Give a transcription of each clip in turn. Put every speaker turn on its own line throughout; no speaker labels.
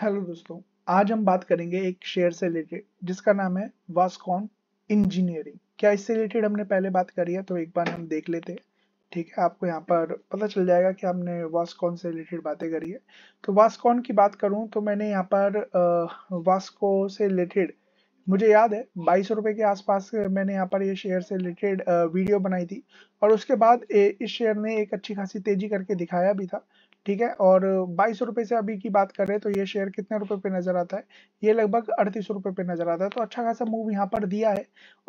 hello दोस्तों आज हम बात करेंगे एक शेयर से रिलेटेड जिसका नाम है वास्कॉन इंजीनियरिंग क्या इससे रिलेटेड हमने पहले बात करी है तो एक बार हम देख लेते हैं ठीक है आपको यहाँ पर पता चल जाएगा कि हमने वास्कॉन से रिलेटेड बातें करी है तो वास्कॉन की बात करूँ तो मैंने यहाँ पर वास्को से रिलेटेड मुझे याद है बाईस रुपए के आसपास मैंने यहाँ पर ये शेयर से रिलेटेड वीडियो बनाई थी और उसके बाद इस शेयर ने एक अच्छी खासी तेजी करके दिखाया भी था ठीक है और बाईस रुपए से अभी की बात करें तो ये शेयर कितने रुपए पे नज़र आता है ये लगभग अड़तीस रुपए पे नज़र आता है तो अच्छा खासा मूव यहाँ पर दिया है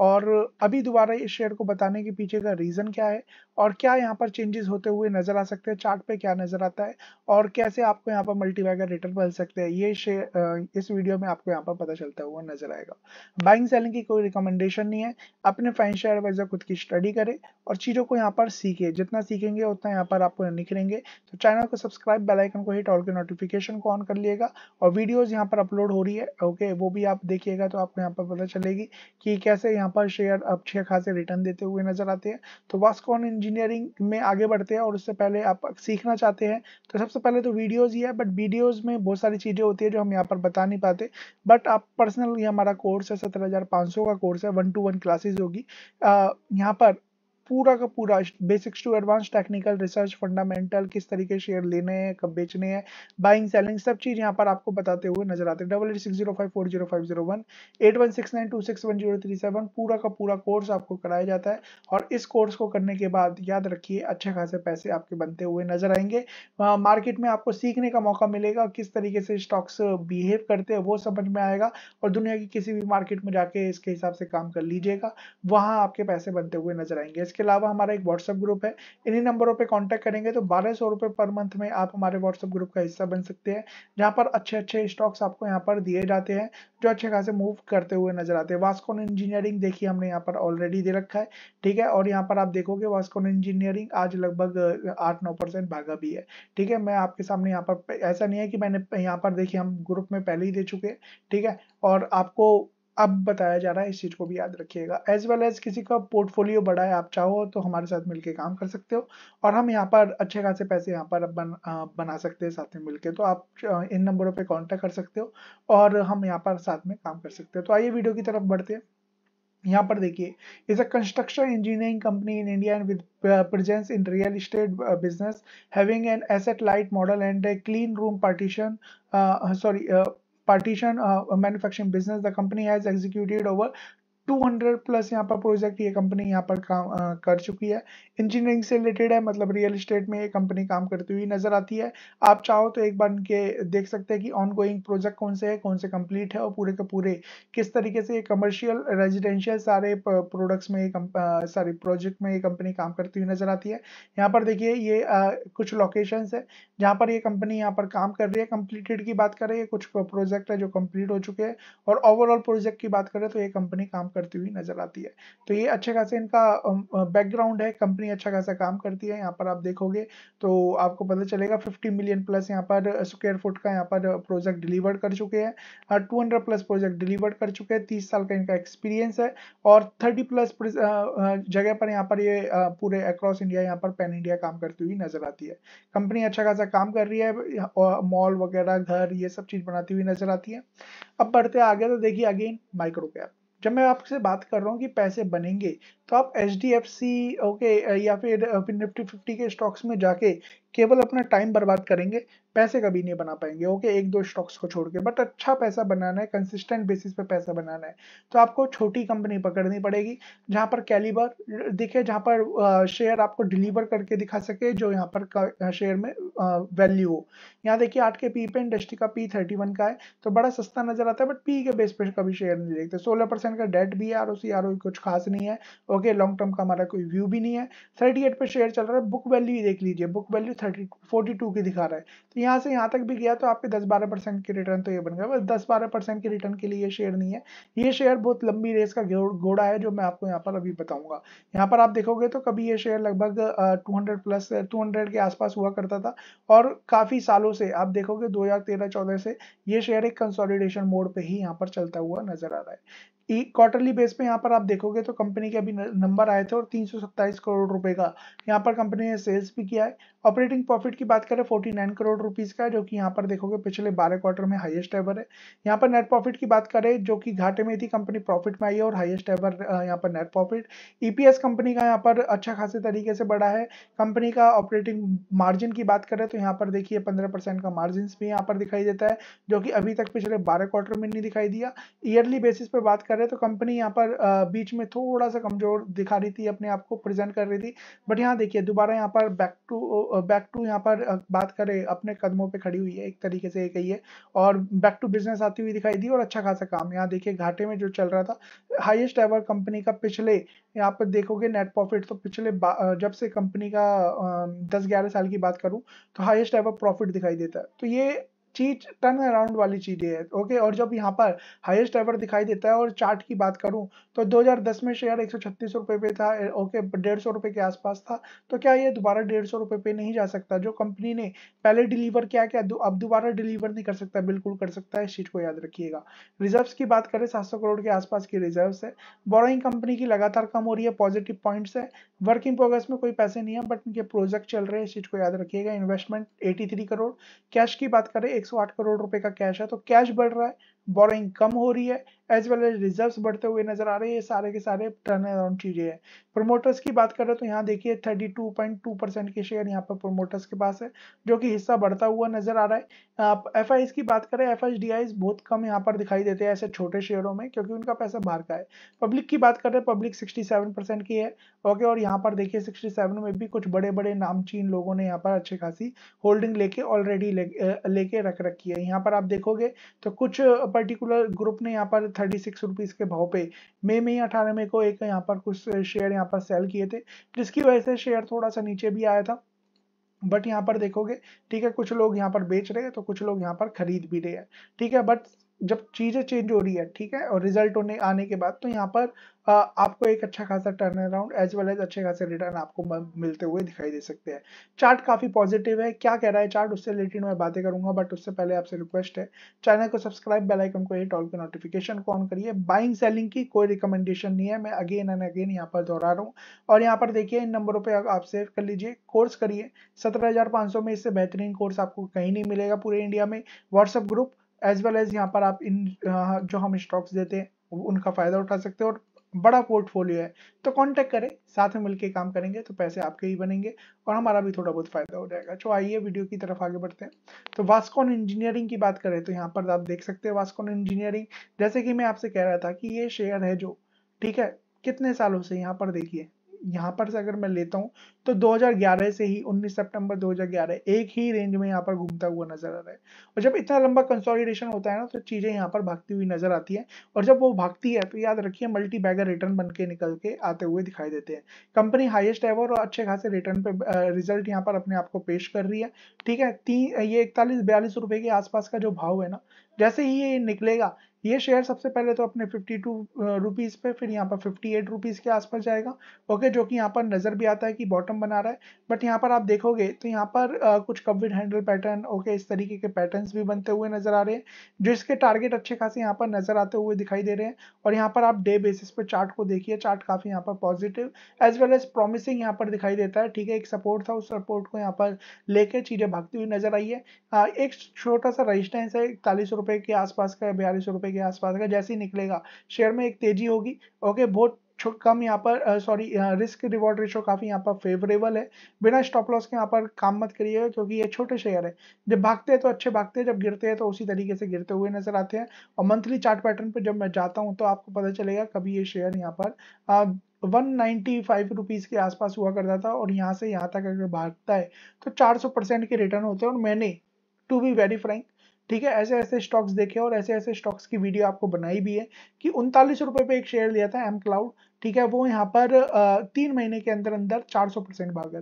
और अभी दोबारा इस शेयर को बताने के पीछे का रीज़न क्या है और क्या यहाँ पर चेंजेस होते हुए नज़र आ सकते हैं चार्ट पे क्या नज़र आता है और कैसे आपको यहाँ पर मल्टीबैगर रिटर्न मिल सकते हैं ये शेयर इस वीडियो में आपको यहाँ पर पता चलता हुआ नज़र आएगा बाइंग सेलिंग की कोई रिकमेंडेशन नहीं है अपने फाइनेंशियल एडवाइजर खुद की स्टडी करे और चीज़ों को यहाँ पर सीखे जितना सीखेंगे उतना यहाँ पर आपको निखरेंगे तो चैनल को सब्सक्राइब बेल आइकन को हिट ऑल के नोटिफिकेशन को ऑन कर लिएगा और वीडियोस यहाँ पर अपलोड हो रही है ओके वो भी आप देखिएगा तो आपको यहाँ पर पता चलेगी कि कैसे यहाँ पर शेयर अब अच्छे खासे रिटर्न देते हुए नजर आते हैं तो वास्कॉन इंजीनियरिंग में आगे बढ़ते हैं और उससे पहले आप सीखना चाहते हैं तो सबसे पहले तो वीडियोज़ ही है बट वीडियोज़ में बहुत सारी चीज़ें होती है जो हम यहाँ पर बता नहीं पाते बट आप पर्सनल हमारा कोर्स है सत्रह का कोर्स है वन टू वन क्लासेज होगी यहाँ पर पूरा का पूरा basics to advance technical research fundamental किस तरीके शेयर लेने हैं कब बेचने हैं बाइंग सेलिंग सब चीज़ यहाँ पर आपको बताते हुए नजर आते हैं double eight six zero five four zero five zero one eight one six nine two six one zero three seven पूरा का पूरा कोर्स आपको कराया जाता है और इस कोर्स को करने के बाद याद रखिए अच्छे खासे पैसे आपके बनते हुए नजर आएंगे मार्केट में आपको सीखने का मौका मिलेगा किस तरीके से स्टॉक्स बिहेव करते हैं वो समझ में आएगा और दुनिया की किसी भी मार्केट में जाके इसके हिसाब से काम कर लीजिएगा वहाँ आपके पैसे बनते हुए नजर आएंगे इसके इसके अलावा हमारा एक व्हाट्सएप ग्रुप है इन्हीं नंबरों पर कॉन्टैक्ट करेंगे तो बारह सौ रुपये पर मंथ में आप हमारे व्हाट्सएप ग्रुप का हिस्सा बन सकते हैं जहाँ पर अच्छे अच्छे स्टॉक्स आपको यहाँ पर दिए जाते हैं जो अच्छे खासे मूव करते हुए नजर आते हैं वास्कोन इंजीनियरिंग देखिए हमने यहाँ पर ऑलरेडी दे रखा है ठीक है और यहाँ पर आप देखोगे वास्कोन इंजीनियरिंग आज लगभग आठ नौ परसेंट भागा भी है ठीक है मैं आपके सामने यहाँ पर ऐसा नहीं है कि मैंने यहाँ पर देखिए हम ग्रुप में पहले ही दे चुके हैं ठीक है और आपको अब बताया जा रहा है इस चीज़ को भी याद रखिएगा एज वेल एज किसी का पोर्टफोलियो बढ़ाए आप चाहो तो हमारे साथ मिलकर काम कर सकते हो और हम यहाँ पर अच्छे खासे पैसे यहाँ पर बन, बना सकते हैं साथ में मिलकर तो आप इन नंबरों पर कॉन्टेक्ट कर सकते हो और हम यहाँ पर साथ में काम कर सकते हो तो आइए वीडियो की तरफ बढ़ते हैं यहाँ पर देखिए is a construction engineering company in India and with presence in real estate business having an asset light model and a clean room partition sorry partition uh, manufacturing business, the company has executed over 200 plus यहाँ पर project ये company यहाँ पर काम कर चुकी है engineering से रिलेटेड है मतलब रियल इस्टेट में ये कंपनी काम करती हुई नजर आती है आप चाहो तो एक बार इनके देख सकते हैं कि ऑन गोइंग प्रोजेक्ट कौन से है कौन से कंप्लीट है और पूरे के पूरे किस तरीके से ये कमर्शियल रेजिडेंशियल सारे प्रोडक्ट्स में सारी प्रोजेक्ट में ये कंपनी काम करती हुई नजर आती है यहाँ पर देखिए ये आ, कुछ लोकेशन है जहाँ पर ये कंपनी यहाँ पर काम कर रही है कंप्लीटेड की बात करें ये कुछ प्रोजेक्ट है जो कंप्लीट हो चुके हैं और ओवरऑल प्रोजेक्ट की बात करें तो ये कंपनी काम कर करती हुई नजर आती है तो ये अच्छे खासे इनका बैकग्राउंड है कंपनी अच्छा खासा काम करती है यहाँ पर आप देखोगे तो आपको पता चलेगा फिफ्टी मिलियन प्लस यहाँ पर स्क्वेयर फुट का यहाँ पर प्रोजेक्ट डिलीवर कर चुके हैं टू प्लस प्रोजेक्ट डिलीवर कर चुके हैं तीस साल का इनका एक्सपीरियंस है और थर्टी प्लस जगह पर यहाँ पर ये पूरे अक्रॉस इंडिया यहाँ पर पैन इंडिया काम करती हुई नजर आती है कंपनी अच्छा खासा काम कर रही है मॉल वगैरह घर ये सब चीज बनाती हुई नजर आती है अब बढ़ते आगे तो देखिए अगेन माइक्रो कैप जब मैं आपसे बात कर रहा हूँ कि पैसे बनेंगे तो आप H D F C okay या फिर निफ्टी फिफ्टी के स्टॉक्स में जाके केवल अपना टाइम बर्बाद करेंगे पैसे कभी नहीं बना पाएंगे ओके एक दो स्टॉक्स को छोड़ के बट अच्छा पैसा बनाना है कंसिस्टेंट बेसिस पे पैसा बनाना है तो आपको छोटी कंपनी पकड़नी पड़ेगी जहाँ पर कैलिबर दिखे जहाँ पर शेयर आपको डिलीवर करके दिखा सके जो यहाँ पर शेयर में वैल्यू हो यहाँ देखिए आठ के पी पे इंडस्ट्री का पी थर्टी वन का है तो बड़ा सस्ता नजर आता है बट पी के बेस पर कभी शेयर नहीं देखते सोलह परसेंट का डेट भी है R O C R O कुछ खास नहीं है ओके लॉन्ग टर्म का हमारा कोई व्यू भी नहीं है थर्टी एट पर शेयर चल रहा है बुक वैल्यू ही देख लीजिए book value thirty forty two की दिखा रहा है तो यहाँ से यहाँ तक भी गया तो आपके दस बारह परसेंट के रिटर्न तो ये बन गया बस दस बारह परसेंट के रिटर्न के लिए ये शेयर नहीं है ये शेयर बहुत लंबी रेस का घोड़ा है जो मैं आपको यहाँ पर अभी बताऊंगा यहाँ पर आप देखोगे तो कभी ये शेयर लगभग टू प्लस टू के आसपास हुआ करता था और काफ़ी सालों से आप देखोगे दो हजार से ये शेयर एक कंसॉलिडेशन मोड पर ही यहाँ पर चलता हुआ नजर आ रहा है क्वार्टरली बेस पे यहाँ पर आप देखोगे तो कंपनी के अभी नंबर आए थे और तीन करोड़ रुपए का यहाँ पर कंपनी ने सेल्स भी किया है ऑपरेटिंग प्रॉफिट की बात करें 49 करोड़ रुपीस का है जो कि यहाँ पर देखोगे पिछले 12 क्वार्टर में हाईएस्ट एवर है यहाँ पर नेट प्रॉफिट की बात करें जो कि घाटे में थी कंपनी प्रॉफिट में आई है और हाइएस्ट एवर यहाँ पर नेट प्रॉफिट ई कंपनी का यहाँ पर अच्छा खासे तरीके से बढ़ा है कंपनी का ऑपरेटिंग मार्जिन की बात करें तो यहाँ पर देखिए पंद्रह का मार्जिन भी यहाँ पर दिखाई देता है जो कि अभी तक पिछले बारह क्वार्टर में नहीं दिखाई दिया ईयरली बेसिस पर बात करें करें तो कंपनी यहाँ पर बीच में थोड़ा सा कमजोर दिखा रही थी अपने आप को प्रेजेंट कर रही थी बट यहाँ देखिए दोबारा यहाँ पर बैक टू बैक टू यहाँ पर बात करें अपने कदमों पे खड़ी हुई है एक तरीके से कही है और बैक टू बिजनेस आती हुई दिखाई दी और अच्छा खासा काम यहाँ देखिए घाटे में जो चल रहा था हाइएस्ट एवर कंपनी का पिछले यहाँ पर देखोगे नेट प्रॉफिट तो पिछले जब से कंपनी का दस ग्यारह साल की बात करूँ तो हाइएस्ट एवर प्रॉफिट दिखाई देता है तो ये चीज टर्न अराउंड वाली चीजें है ओके और जब यहाँ पर हाईएस्ट एवर दिखाई देता है और चार्ट की बात करूँ तो 2010 में शेयर एक सौ पे था ओके डेढ़ सौ के आसपास था तो क्या ये दोबारा डेढ़ सौ पे नहीं जा सकता जो कंपनी ने पहले डिलीवर किया क्या दु, अब दोबारा डिलीवर नहीं कर सकता बिल्कुल कर सकता है इस चीज को याद रखिएगा रिजर्व की बात करें सात करोड़ के आसपास की रिजर्व है बोराइंग कंपनी की लगातार कम हो रही है पॉजिटिव पॉइंट्स है वर्किंग प्रोग्रेस में कोई पैसे नहीं है बट इनके प्रोजेक्ट चल रहे हैं इस चीज को याद रखिएगा इन्वेस्टमेंट एटी करोड़ कैश की बात करें एक आठ करोड़ रुपए का कैश है तो कैश बढ़ रहा है बोरिंग कम हो रही है एज वेल एज रिजर्व बढ़ते हुए नजर आ रहे हैं सारे के सारे टर्न अराउंड चीजें हैं प्रमोटर्स की बात करें तो यहाँ देखिए 32.2 परसेंट के शेयर यहाँ पर प्रमोटर्स के पास है जो कि हिस्सा बढ़ता हुआ नजर आ रहा है आप एफ की बात करें एफ बहुत कम यहाँ पर दिखाई देते हैं ऐसे छोटे शेयरों में क्योंकि उनका पैसा बाहर का है पब्लिक की बात करें पब्लिक सिक्सटी की है ओके और यहाँ पर देखिए सिक्सटी में भी कुछ बड़े बड़े नामचीन लोगों ने यहाँ पर अच्छी खासी होल्डिंग लेके ऑलरेडी लेके रख रखी है यहाँ पर आप देखोगे तो कुछ पर्टिकुलर ग्रुप ने यहाँ पर थर्टी सिक्स रुपीज़ के भाव पे मई में ही अठारह मई को एक यहाँ पर कुछ शेयर यहाँ पर सेल किए थे जिसकी वजह से शेयर थोड़ा सा नीचे भी आया था बट यहाँ पर देखोगे ठीक है कुछ लोग यहाँ पर बेच रहे हैं तो कुछ लोग यहाँ पर खरीद भी रहे हैं ठीक है बट जब चीज़ें चेंज हो रही है ठीक है और रिजल्ट होने आने के बाद तो यहाँ पर आ, आपको एक अच्छा खासा turn around as well as अच्छे खासे रिटर्न आपको मिलते हुए दिखाई दे सकते हैं चार्ट काफ़ी पॉजिटिव है क्या कह रहा है चार्ट उससे रिलेटेड मैं बातें करूंगा बट उससे पहले आपसे रिक्वेस्ट है चैनल को सब्सक्राइब बेलाइकन को हिट ऑल के नोटिफिकेशन को ऑन करिए बाइंग सेलिंग की कोई रिकमेंडेशन नहीं है मैं अगेन एंड अगेन यहाँ पर दोहरा रहा हूँ और यहाँ पर देखिए इन नंबरों पर आप सेव कर लीजिए कोर्स करिए सत्रह में इससे बेहतरीन कोर्स आपको कहीं नहीं मिलेगा पूरे इंडिया में WhatsApp group as well as यहाँ पर आप इन जो हम स्टॉक्स देते हैं उनका फायदा उठा सकते हैं और बड़ा पोर्टफोलियो है तो कांटेक्ट करें साथ में मिलकर काम करेंगे तो पैसे आपके ही बनेंगे और हमारा भी थोड़ा बहुत फायदा हो जाएगा तो आइए वीडियो की तरफ आगे बढ़ते हैं तो वास्कॉन इंजीनियरिंग की बात करें तो यहाँ पर आप देख सकते हैं वास्कॉन इंजीनियरिंग जैसे कि मैं आपसे कह रहा था कि ये शेयर है जो ठीक है कितने सालों से यहाँ पर देखिए यहाँ पर से अगर मैं लेता हूँ तो 2011 से ही 19 सितंबर 2011 एक ही रेंज में यहाँ पर घूमता हुआ नजर आ रहा है और जब इतना लंबा कंसोलिडेशन होता है ना तो चीज़ें यहाँ पर भागती हुई नजर आती है और जब वो भागती है तो याद रखिए मल्टी बैगर रिटर्न बन के निकल के आते हुए दिखाई देते हैं कंपनी हाइएस्ट है और अच्छे खासे रिटर्न पे रिजल्ट यहाँ पर अपने आप को पेश कर रही है ठीक है तीन ये इकतालीस बयालीस रुपए के आसपास का जो भाव है ना जैसे ही ये निकलेगा ये शेयर सबसे पहले तो अपने फिफ्टी टू रुपीज़ पे फिर यहाँ पर फिफ्टी एट रुपीज़ के आसपास जाएगा ओके जो कि यहाँ पर नज़र भी आता है कि बॉटम बना रहा है बट यहाँ पर आप देखोगे तो यहाँ पर आ, कुछ कविड हैंडल पैटर्न ओके इस तरीके के पैटर्न्स भी बनते हुए नज़र आ रहे हैं जिसके टारगेट अच्छे खासे यहाँ पर नज़र आते हुए दिखाई दे रहे हैं और यहाँ पर आप डे बेसिस पे चार्ट को देखिए चार्ट काफ़ी यहाँ पर positive as well as promising यहाँ पर दिखाई देता है ठीक है एक सपोर्ट था उस सपोर्ट को यहाँ पर लेके चीज़ें भागती हुई नज़र आई है एक छोटा सा रजिस्टेंस है इकतालीस रुपए के आसपास का बयालीस रुपए रुपए के आसपास का जैसे ही निकलेगा शेयर में एक तेजी होगी ओके बहुत कम यहाँ पर सॉरी रिस्क रिवॉर्ड रेशो काफ़ी यहाँ पर फेवरेबल है बिना स्टॉप लॉस के यहाँ पर काम मत करिएगा क्योंकि ये छोटे शेयर है जब भागते हैं तो अच्छे भागते हैं जब गिरते हैं तो उसी तरीके से गिरते हुए नजर आते हैं और मंथली चार्ट पैटर्न पर जब मैं जाता हूँ तो आपको पता चलेगा कभी ये शेयर यहाँ पर आ, वन नाइन्टी के आसपास हुआ करता था और यहाँ से यहाँ तक अगर भागता है तो चार परसेंट के रिटर्न होते हैं और मैंने टू बी वेरी फ्रेंक ठीक है ऐसे ऐसे स्टॉक्स देखे और ऐसे ऐसे स्टॉक्स की वीडियो आपको बनाई भी है कि उनतालीस रुपये पे एक शेयर लिया था एम क्लाउड ठीक है वो यहाँ पर तीन महीने के अंदर अंदर 400 परसेंट गया था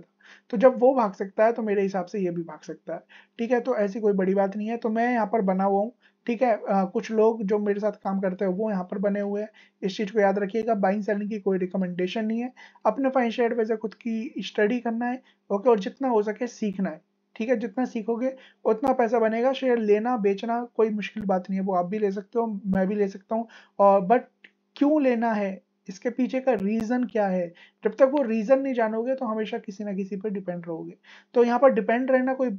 तो जब वो भाग सकता है तो मेरे हिसाब से ये भी भाग सकता है ठीक है तो ऐसी कोई बड़ी बात नहीं है तो मैं यहाँ पर बना हुआ हूँ ठीक है आ, कुछ लोग जो मेरे साथ काम करते हैं वो यहाँ पर बने हुए हैं इस चीज़ को याद रखिएगा बाइंग सेलिंग की कोई रिकमेंडेशन नहीं है अपने फाइनेंशियल एडवाइजर खुद की स्टडी करना है ओके और जितना हो सके सीखना है ठीक है जितना सीखोगे उतना पैसा बनेगा शेयर लेना बेचना कोई मुश्किल बात नहीं है वो आप भी ले सकते हो मैं भी ले सकता हूँ और बट क्यों लेना है इसके पीछे का रीज़न क्या है जब तक वो रीज़न नहीं जानोगे तो हमेशा किसी ना किसी पर डिपेंड रहोगे तो यहाँ पर डिपेंड रहना कोई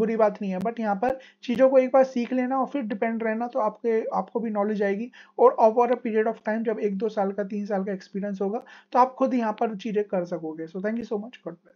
बुरी बात नहीं है बट यहाँ पर चीज़ों को एक बार सीख लेना और फिर डिपेंड रहना तो आपके आपको भी नॉलेज आएगी और over a period of time जब एक दो साल का तीन साल का एक्सपीरियंस होगा तो आप खुद यहाँ पर चीज़ें कर सकोगे so thank you so much God bless